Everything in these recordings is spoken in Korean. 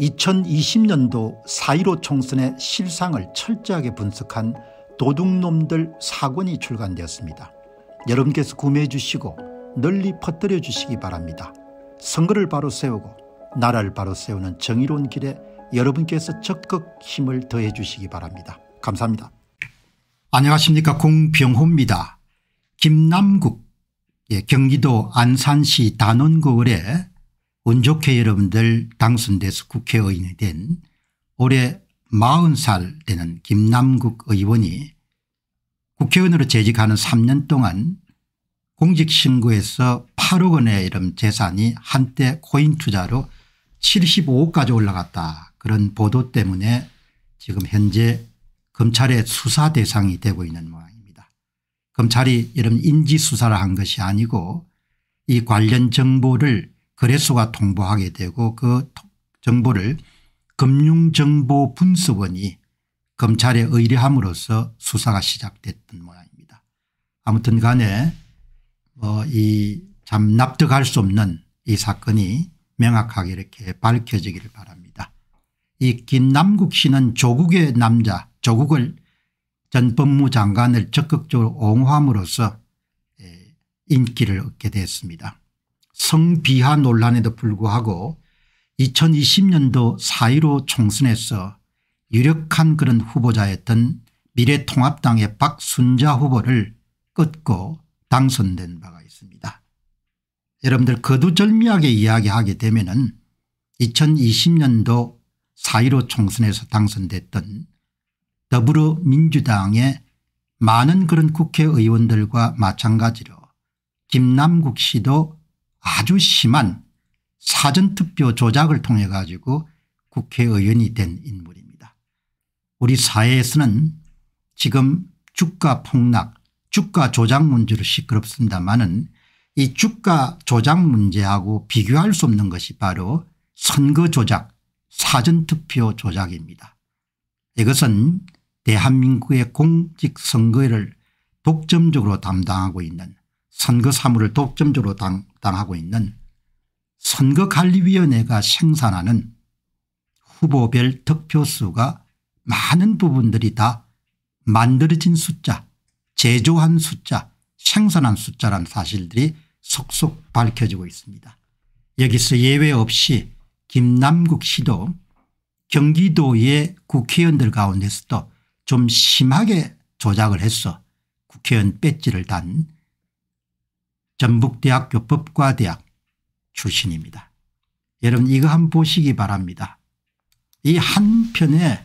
2020년도 4.15 총선의 실상을 철저하게 분석한 도둑놈들 사권이 출간되었습니다. 여러분께서 구매해 주시고 널리 퍼뜨려 주시기 바랍니다. 선거를 바로 세우고 나라를 바로 세우는 정의로운 길에 여러분께서 적극 힘을 더해 주시기 바랍니다. 감사합니다. 안녕하십니까 공병호입니다. 김남국 예, 경기도 안산시 단원구을에 운 좋게 여러분들 당선돼서 국회의원이 된 올해 40살 되는 김남국 의원이 국회의원으로 재직하는 3년 동안 공직신고에서 8억 원의 이런 재산이 한때 코인 투자로 75억까지 올라갔다 그런 보도 때문에 지금 현재 검찰의 수사 대상이 되고 있는 모양입니다. 검찰이 이런 인지수사를 한 것이 아니고 이 관련 정보를 거래소가 통보하게 되고 그 정보를 금융정보분석원이 검찰에 의뢰함으로써 수사가 시작됐던 모양입니다. 아무튼 간에 뭐 이참 납득할 수 없는 이 사건이 명확하게 이렇게 밝혀지기를 바랍니다. 이 김남국 씨는 조국의 남자 조국을 전 법무장관을 적극적으로 옹호함으로써 예, 인기를 얻게 됐습니다. 성비하 논란에도 불구하고 2020년도 4.15 총선에서 유력한 그런 후보자였던 미래통합당의 박순자 후보를 끊고 당선된 바가 있습니다. 여러분들 거두절미하게 이야기하게 되면 은 2020년도 4.15 총선에서 당선됐던 더불어민주당의 많은 그런 국회의원들과 마찬가지로 김남국 씨도 아주 심한 사전투표 조작을 통해 가지고 국회의원이 된 인물입니다. 우리 사회에서는 지금 주가 폭락 주가 조작 문제로 시끄럽습니다마는 이 주가 조작 문제하고 비교할 수 없는 것이 바로 선거 조작 사전투표 조작입니다. 이것은 대한민국의 공직선거를 독점적으로 담당하고 있는 선거 사무를 독점적으로 당, 당 하고 있는 선거관리위원회가 생산하는 후보별 득표수가 많은 부분들이 다 만들어진 숫자 제조한 숫자 생산한 숫자란 사실들이 속속 밝혀지고 있습니다. 여기서 예외 없이 김남국 씨도 경기도의 국회의원들 가운데서도 좀 심하게 조작을 해서 국회의원 배지를 단 전북대학교 법과대학 출신입니다. 여러분 이거 한번 보시기 바랍니다. 이 한편의이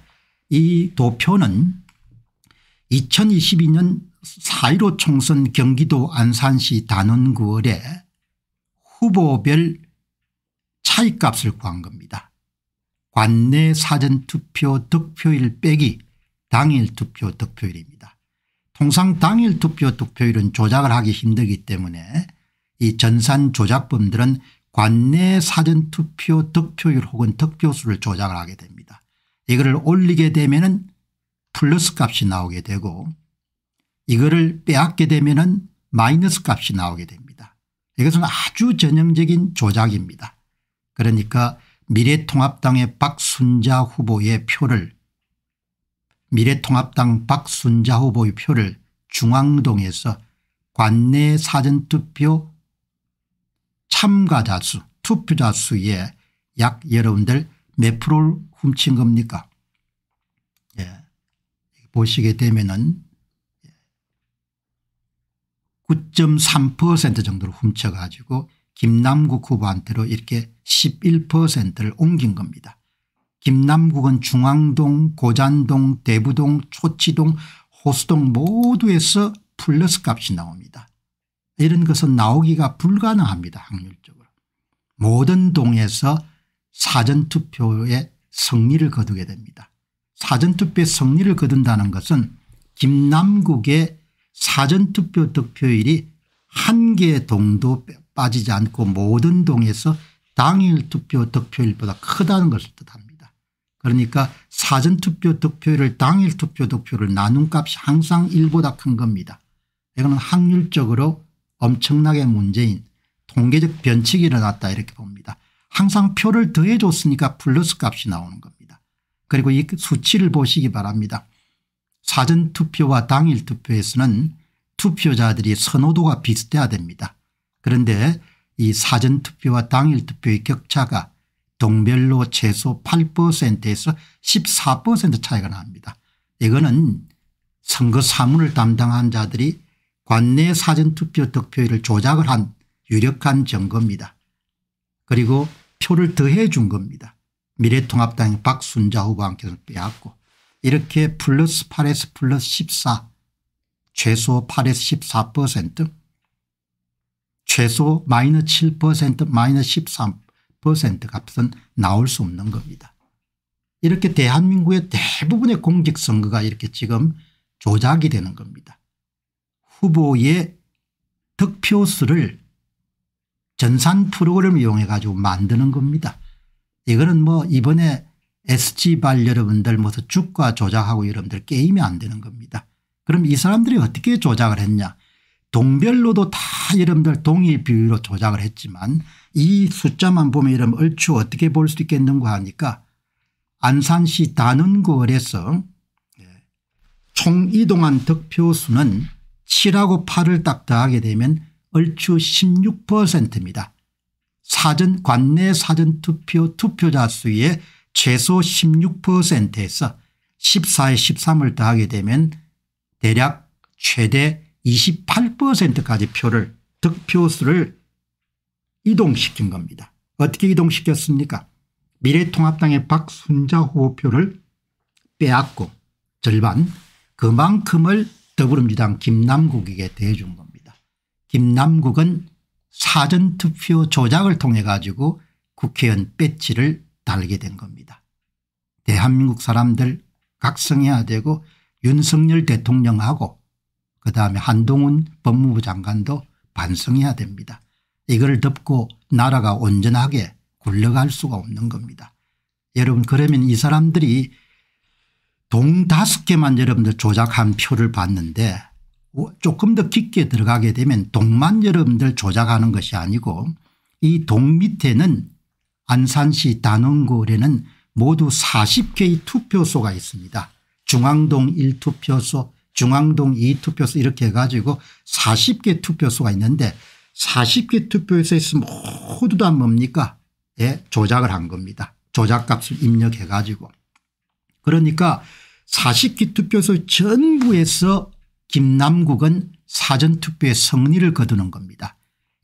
도표는 2022년 4.15 총선 경기도 안산시 단원구월에 후보별 차이값을 구한 겁니다. 관내 사전투표 득표일 빼기 당일 투표 득표일입니다. 통상 당일 투표 투표율은 조작을 하기 힘들기 때문에 이 전산 조작범들은 관내 사전투표 득표율 혹은 득표수를 조작을 하게 됩니다. 이거를 올리게 되면 은 플러스 값이 나오게 되고 이거를 빼앗게 되면 은 마이너스 값이 나오게 됩니다. 이것은 아주 전형적인 조작입니다. 그러니까 미래통합당의 박순자 후보의 표를 미래통합당 박순자 후보의 표를 중앙동에서 관내 사전투표 참가자 수 투표자 수에 약 여러분들 몇 프로를 훔친 겁니까 예. 보시게 되면은 9.3% 정도를 훔쳐가지고 김남국 후보한테로 이렇게 11%를 옮긴 겁니다. 김남국은 중앙동 고잔동 대부동 초치동 호수동 모두에서 플러스 값이 나옵니다. 이런 것은 나오기가 불가능합니다 확률적으로. 모든 동에서 사전투표에 승리를 거두게 됩니다. 사전투표에 승리를 거둔다는 것은 김남국의 사전투표 득표율이 한개 동도 빠지지 않고 모든 동에서 당일 투표 득표율보다 크다는 것을 뜻합니다. 그러니까 사전투표 득표율을 당일 투표 득표를 나눈 값이 항상 1보다 큰 겁니다. 이거는 확률적으로 엄청나게 문제인 통계적 변칙이 일어났다 이렇게 봅니다. 항상 표를 더해 줬으니까 플러스 값이 나오는 겁니다. 그리고 이 수치를 보시기 바랍니다. 사전투표와 당일투표에서는 투표자들이 선호도가 비슷해야 됩니다. 그런데 이 사전투표와 당일투표의 격차가 동별로 최소 8%에서 14% 차이가 납니다. 이거는 선거 사무를 담당한 자들이 관내 사전투표 득표율을 조작을 한 유력한 증거입니다. 그리고 표를 더해 준 겁니다. 미래통합당의 박순자 후보한테서 빼앗고 이렇게 플러스 8에서 플러스 14 최소 8에서 14% 최소 마이너7%마이너13 100% 값은 나올 수 없는 겁니다. 이렇게 대한민국의 대부분의 공직선거가 이렇게 지금 조작이 되는 겁니다. 후보의 득표수를 전산 프로그램을 이용해 가지고 만드는 겁니다. 이거는 뭐 이번에 SG발 여러분들 뭐서 주가 조작하고 여러분들 게임이 안 되는 겁니다. 그럼 이 사람들이 어떻게 조작을 했냐 동별로도 다 여러분들 동의 비율로 조작을 했지만 이 숫자만 보면 여러분 얼추 어떻게 볼 수 있겠는가 하니까 안산시 단원구에서총 예, 이동한 득표수는 7하고 8을 딱 더하게 되면 얼추 16%입니다. 사전 관내 사전투표 투표자 수의 최소 16%에서 14에 13을 더하게 되면 대략 최대 28%까지 표를 득표수를 이동시킨 겁니다. 어떻게 이동시켰습니까 미래통합당의 박순자 후보표를 빼앗고 절반 그만큼을 더불어민주당 김남국에게 대해준 겁니다. 김남국은 사전투표 조작을 통해 가지고 국회의원 배치를 달게 된 겁니다. 대한민국 사람들 각성해야 되고 윤석열 대통령하고 그다음에 한동훈 법무부 장관도 반성해야 됩니다. 이걸 덮고 나라가 온전하게 굴러갈 수가 없는 겁니다. 여러분 그러면 이 사람들이 동 다섯 개만 여러분들 조작한 표를 봤는데 조금 더 깊게 들어가게 되면 동만 여러분들 조작하는 것이 아니고 이 동 밑에는 안산시 단원구에는 모두 40개의 투표소가 있습니다. 중앙동 1투표소 중앙동 2 투표소 이렇게 해가지고 40개 투표소가 있는데 40개 투표소에 있으면 모두 다 뭡니까 예 조작을 한 겁니다. 조작값을 입력해 가지고 그러니까 4 0개 투표소 전부에서 김남국은 사전투표에 승리를 거두는 겁니다.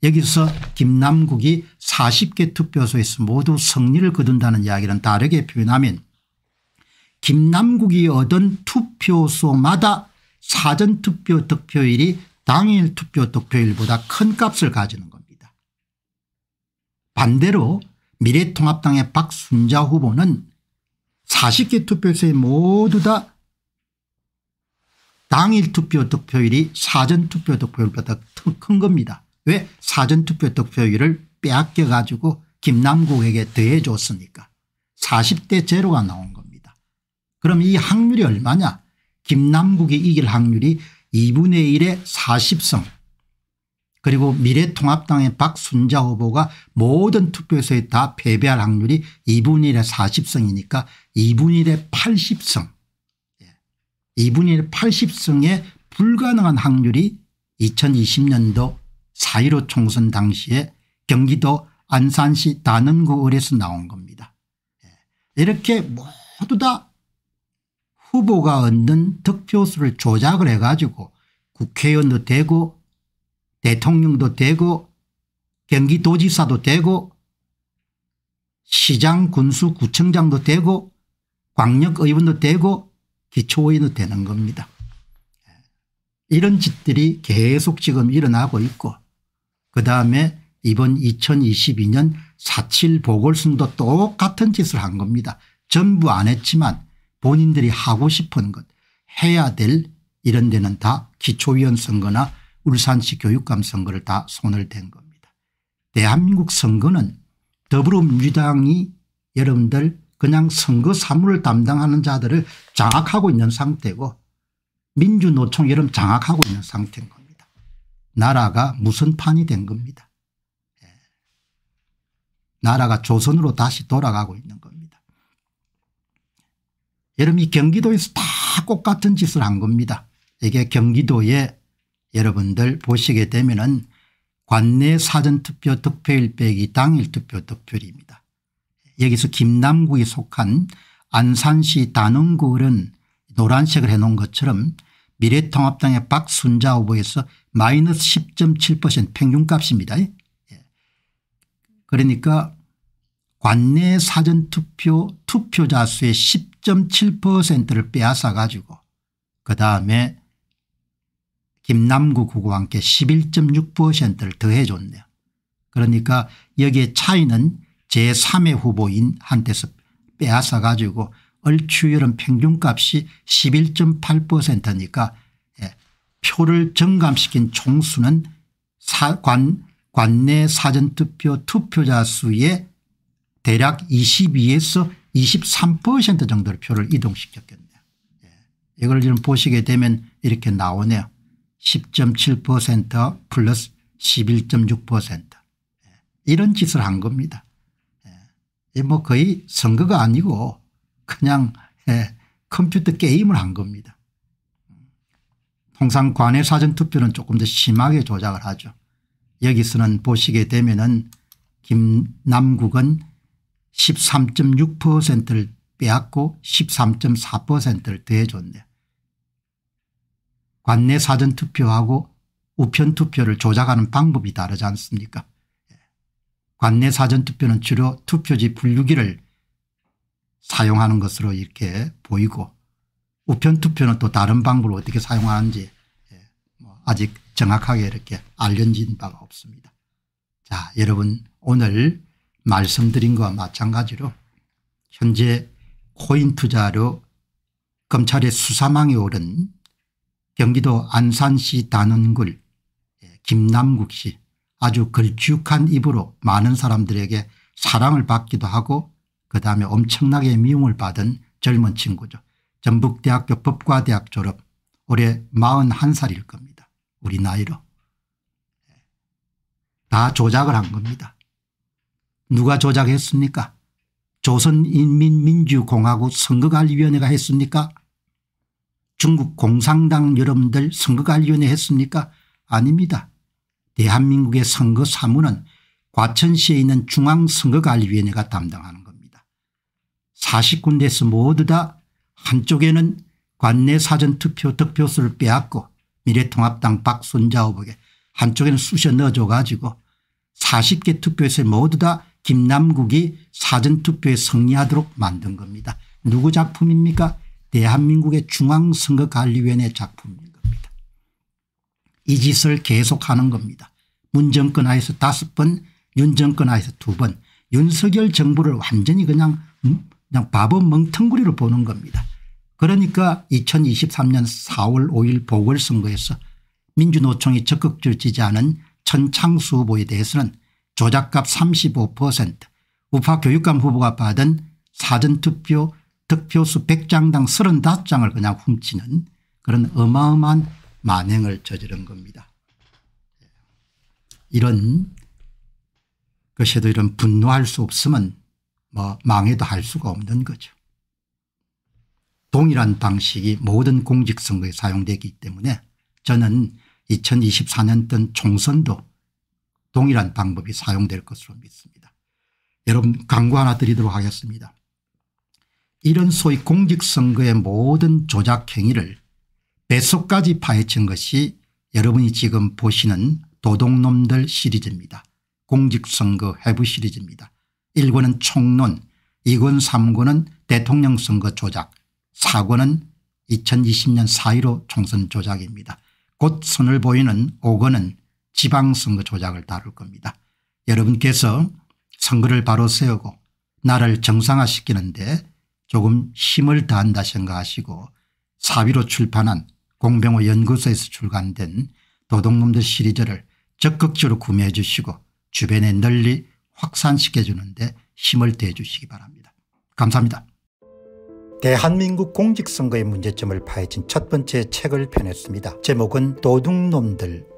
여기서 김남국이 40개 투표소에서 모두 승리를 거둔다는 이야기는 다르게 표현하면 김남국이 얻은 투표소마다 사전투표 득표율이 당일 투표 득표율보다 큰 값을 가지는 겁니다. 반대로 미래통합당의 박순자 후보는 40개 투표소에 모두 다 당일 투표 득표율이 사전투표 득표율보다 큰 겁니다. 왜 사전투표 득표율을 빼앗겨 가지고 김남국에게 더해줬으니까 40대 제로가 나온 겁니다. 그럼 이 확률이 얼마냐 김남국이 이길 확률이 2분의 1에 40성 그리고 미래통합당의 박순자 후보가 모든 투표에서 다 패배할 확률이 2분의 1에 40성이니까 2분의 1에 80성 2분의 예. 1에 80성에 불가능한 확률이 2020년도 4.15 총선 당시에 경기도 안산시 단원구 을에서 나온 겁니다. 예. 이렇게 모두 다 후보가 얻는 득표수를 조작을 해가지고 국회의원도 되고 대통령도 되고 경기도지사도 되고 시장 군수 구청장도 되고 광역의원도 되고 기초의원도 되는 겁니다. 이런 짓들이 계속 지금 일어나고 있고 그다음에 이번 2022년 4.7 보궐선도 똑같은 짓을 한 겁니다. 전부 안 했지만 본인들이 하고 싶은 것 해야 될 이런 데는 다 기초위원 선거나 울산시 교육감 선거를 다 손을 댄 겁니다. 대한민국 선거는 더불어민주당이 여러분들 그냥 선거 사무를 담당하는 자들을 장악하고 있는 상태고 민주노총 여러분 장악하고 있는 상태인 겁니다. 나라가 무슨 판이 된 겁니다. 예. 나라가 조선으로 다시 돌아가고 있는 겁니다. 여러분 이 경기도에서 다꽃같은 짓을 한 겁니다. 이게 경기도에 여러분들 보시게 되면 은 관내 사전투표 득표일 빼기 당일 투표 득표율입니다. 여기서 김남구에 속한 안산시 단원구는 노란색을 해놓은 것처럼 미래통합당의 박순자 후보에서 마이너스 10.7% 평균값입니다. 예. 그러니까 관내 사전투표 투표자 수의 10.7%를 빼앗아 가지고 그 다음에 김남구 후보와 함께 11.6%를 더해 줬네요. 그러니까 여기에 차이는 제3의 후보인 한테서 빼앗아 가지고 얼추 여름 평균값이 11.8%니까 예. 표를 증감시킨 총수는 사, 관, 관내 사전투표 투표자 수의 대략 22에서 23% 정도의 표를 이동시켰겠네요. 예. 이걸 지금 보시게 되면 이렇게 나오네요. 10.7% 플러스 11.6% 예. 이런 짓을 한 겁니다. 예. 뭐 거의 선거가 아니고 그냥 예, 컴퓨터 게임을 한 겁니다. 통상 관외 사전투표는 조금 더 심하게 조작을 하죠. 여기서는 보시게 되면 은 김남국은 13.6%를 빼앗고 13.4%를 더해줬네. 관내 사전투표하고 우편투표를 조작하는 방법이 다르지 않습니까 관내 사전투표는 주로 투표지 분류기를 사용하는 것으로 이렇게 보이고 우편투표는 또 다른 방법을 어떻게 사용하는지 예, 뭐 아직 정확하게 이렇게 알려진 바가 없습니다. 자 여러분 오늘 말씀드린 것과 마찬가지로 현재 코인 투자로 검찰의 수사망에 오른 경기도 안산시 단원굴 예, 김남국 씨 아주 걸쭉한 입으로 많은 사람들에게 사랑을 받기도 하고 그다음에 엄청나게 미움을 받은 젊은 친구죠. 전북대학교 법과대학 졸업 올해 41살일 겁니다. 우리 나이로. 예, 다 조작을 한 겁니다. 누가 조작했습니까 조선인민민주공화국 선거관리위원회가 했습니까 중국 공산당 여러분들 선거관리위원회 했습니까 아닙니다. 대한민국의 선거 사무는 과천시에 있는 중앙선거관리위원회가 담당하는 겁니다. 40군데에서 모두 다 한쪽에는 관내 사전투표 득표수를 빼앗고 미래통합당 박순자 후보에 한쪽에는 쑤셔 넣어줘 가지고 40개 투표에서 모두 다 김남국이 사전투표에 승리하도록 만든 겁니다. 누구 작품입니까 대한민국의 중앙선거관리위원회 작품인 겁니다. 이 짓을 계속하는 겁니다. 문정권 하에서 다섯 번 윤정권 하에서 두번 윤석열 정부를 완전히 그냥 음? 그냥 바보 멍텅구리로 보는 겁니다. 그러니까 2023년 4월 5일 보궐선거에서 민주노총이 적극 지지 않은 천창수 후보에 대해서는 조작값 35% 우파 교육감 후보가 받은 사전투표 득표수 100장당 35장을 그냥 훔치는 그런 어마어마한 만행을 저지른 겁니다. 이런 것에도 이런 분노할 수 없으면 뭐 망해도 할 수가 없는 거죠. 동일한 방식이 모든 공직선거에 사용되기 때문에 저는 2024년 던 총선도 동일한 방법이 사용될 것으로 믿습니다. 여러분 광고 하나 드리도록 하겠습니다. 이런 소위 공직선거의 모든 조작 행위를 배속까지 파헤친 것이 여러분이 지금 보시는 도둑놈들 시리즈입니다. 공직선거 해부 시리즈입니다. 1권은 총론 2권 3권은 대통령 선거 조작 4권은 2020년 4.15 총선 조작입니다. 곧 선을 보이는 5권은 지방선거 조작을 다룰 겁니다. 여러분께서 선거를 바로 세우고 나를 정상화시키는데 조금 힘을 다한다 생각하시고 사비로 출판한 공병호 연구소에서 출간된 도둑놈들 시리즈를 적극적으로 구매해 주시고 주변에 널리 확산시켜 주는데 힘을 대해 주시기 바랍니다. 감사합니다. 대한민국 공직선거의 문제점을 파헤친 첫 번째 책을 펴냈습니다. 제목은 도둑놈들